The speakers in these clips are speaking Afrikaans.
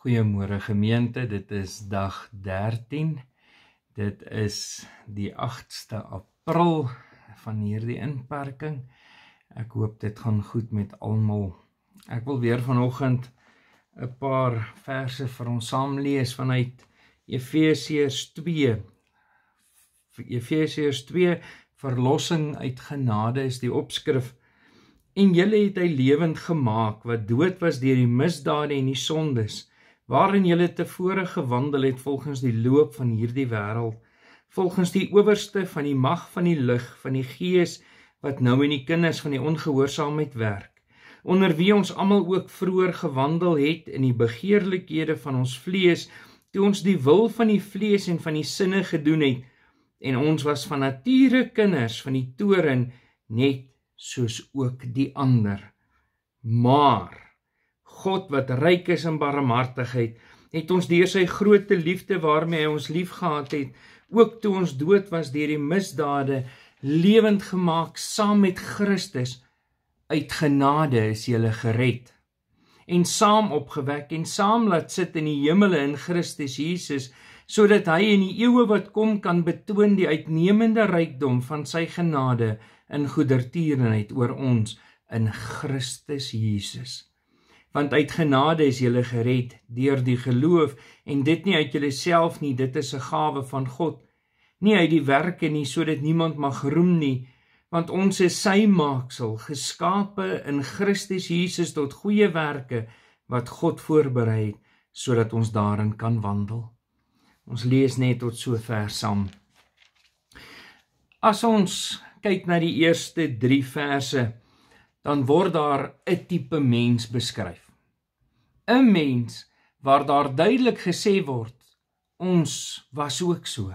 Goeiemôre gemeente, dit is dag 13. Dit is die 8ste April van hierdie inperking. Ek hoop dit gaan goed met almal. Ek wil weer vanoggend 'n paar verse vir ons saam lees vanuit Efesiërs 2. Efesiërs 2 Verlossing uit genade is die opskrif. En julle het hy lewend gemaak wat dood was deur die misdade en die sondes waarin julle tevore gewandel het volgens die loop van hierdie wêreld, volgens die owerste van die mag van die lig, van die gees wat nou in die kinders van die ongehoorsaamheid werk, onder wie ons almal ook vroeër gewandel het in die begeerlikhede van ons vlees, toe ons die wil van die vlees en van die sinne gedoen het, en ons was van nature kinders van die toren net soos ook die ander. Maar God wat ryk is in barmhartigheid, het ons deur sy grootte liefde waarmee hy ons liefgehad het, ook toe ons dood was deur die misdade, lewend gemaak saam met Christus. Uit genade is jy gered en saam opgewek en saam laat sit in die hemele in Christus Jesus sodat hy in die eeue wat kom kan betoon die uitnemende rykdom van sy genade in goedertierenheid oor ons in Christus Jesus want uit genade is julle gered deur die geloof en dit nie uit julleself nie dit is 'n gawe van God nie uit die werke nie sodat niemand mag roem nie want ons is sy maaksel geskape in Christus Jesus tot goeie werke wat God voorberei het sodat ons daarin kan wandel ons lees net tot sover saam as ons kyk na die eerste 3 verse dan word daar 'n tipe mens beskryf. 'n Mens waar daar duidelik gesê word ons was ook so.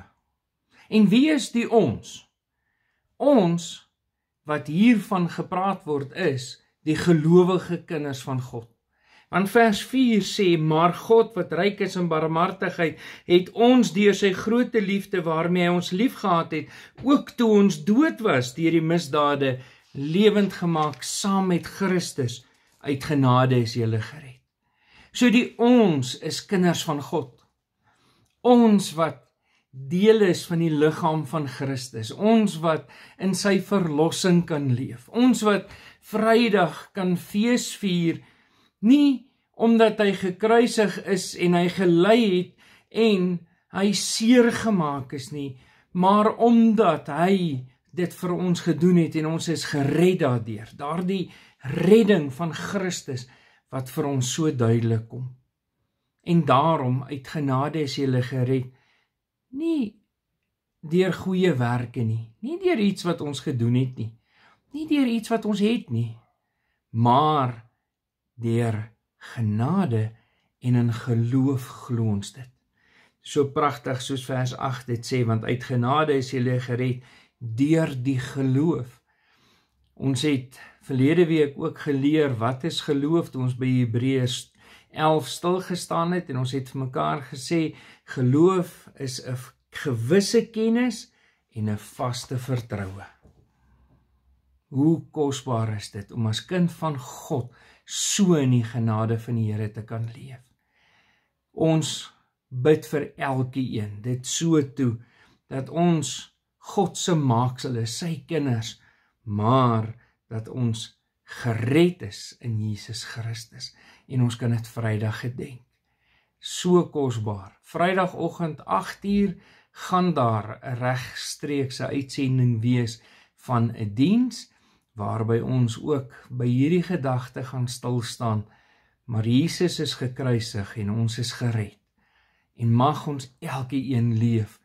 En wie is die ons? Ons wat hiervan gepraat word is die gelowige kinders van God. Want vers 4 sê maar God wat ryk is in barmhartigheid het ons deur sy grootte liefde waarmee hy ons liefgehad het ook toe ons dood was deur die misdade lewend gemaak saam met Christus. Uit genade is jy gered. So die ons is kinders van God. Ons wat deel is van die liggaam van Christus. Ons wat in sy verlossing kan leef. Ons wat Vrydag kan fees vier nie omdat hy gekruisig is en hy gely het en hy seer gemaak is nie maar omdat hy dit vir ons gedoen het en ons is gered daardeur. Daardie redding van Christus wat vir ons so duidelik kom. En daarom uit genade is jy gered. Nie deur goeie werke nie, nie deur iets wat ons gedoen het nie, nie deur iets wat ons het nie, maar deur genade en in geloof glo ons dit. So pragtig soos vers 8 dit sê want uit genade is jy gered deur die geloof. Ons het verlede week ook geleer wat is geloof toe ons by Hebreërs 11 stil gestaan het en ons het vir mekaar gesê geloof is 'n gewisse kennis en 'n vaste vertroue. Hoe kosbaar is dit om as kind van God so in die genade van die Here te kan leef. Ons bid vir elkeen dit so toe dat ons God se maaksel is, sy kinders, maar dat ons gered is in Jesus Christus en ons kan dit Vrydag gedenk. So kosbaar. Vrydagoggend 8uur gaan daar 'n regstreekse uitsending wees van 'n diens waarby ons ook by hierdie gedagte gaan stil staan. Maar Jesus is gekruisig en ons is gered. En mag ons elke een leef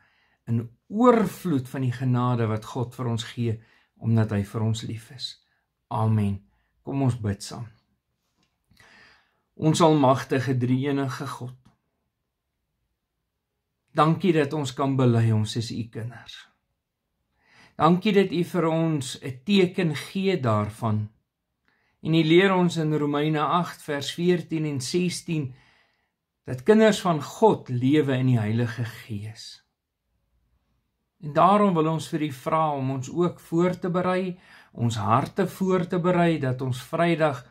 in oorvloed van die genade wat God vir ons gee omdat hy vir ons lief is. Amen. Kom ons bid saam. Ons almagtige drie-enige God. Dankie dat ons kan bely ons is u kinders. Dankie dat u vir ons 'n teken gee daarvan. En u leer ons in Romeine 8 vers 14 en 16 dat kinders van God lewe in die Heilige Gees. En daarom wil ons vir u vra om ons ook voor te berei, ons harte voor te berei dat ons Vrydag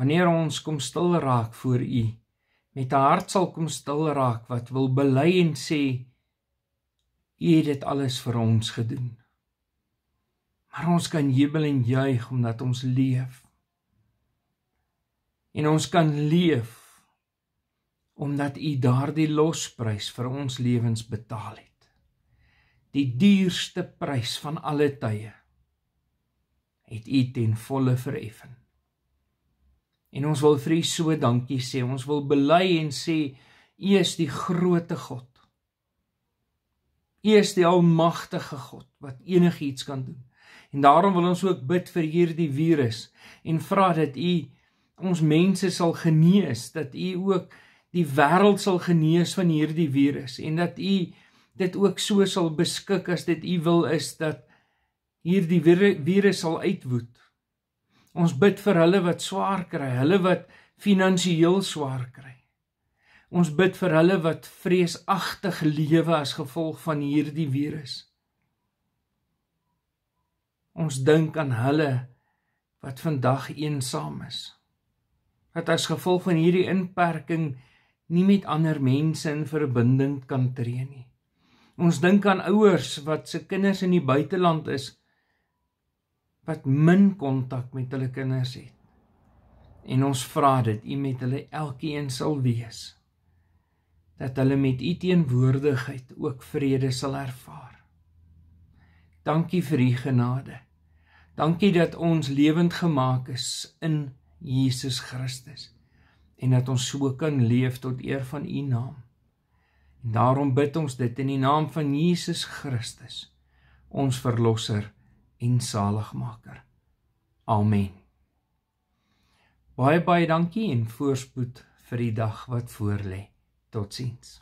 wanneer ons kom stil raak voor u met 'n hart sal kom stil raak wat wil bely en sê u het dit alles vir ons gedoen. Maar ons kan jubel en juig omdat ons leef. En ons kan leef omdat u daardie losprys vir ons lewens betaal het die duurste prys van alle tye het u ten volle vereffen en ons wil vir u so dankie sê ons wil bely en sê u is die grootte god u is die almagtige god wat enigiets kan doen en daarom wil ons ook bid vir hierdie virus en vra dat u ons mense sal genees dat u ook die wêreld sal genees van hierdie virus en dat u dit ook so sal beskik as dit u wil is dat hierdie virus sal uitwoed. Ons bid vir hulle wat swaar kry, hulle wat finansiëel swaar kry. Ons bid vir hulle wat vreesagtig lewe as gevolg van hierdie virus. Ons dink aan hulle wat vandag eensaam is. Wat as gevolg van hierdie inperking nie met ander mense in verbinding kan tree nie. Ons dink aan ouers wat se kinders in die buiteland is wat min kontak met hulle kinders het. En ons vra dat U met hulle elkeen sal wees. Dat hulle met U teenwoordigheid ook vrede sal ervaar. Dankie vir U genade. Dankie dat ons lewend gemaak is in Jesus Christus en dat ons so kan leef tot eer van U naam. Daarom bid ons dit in die naam van Jesus Christus, ons verlosser en saligmaker. Amen. Baie baie dankie en voorspoed vir die dag wat voorlê. Totsiens.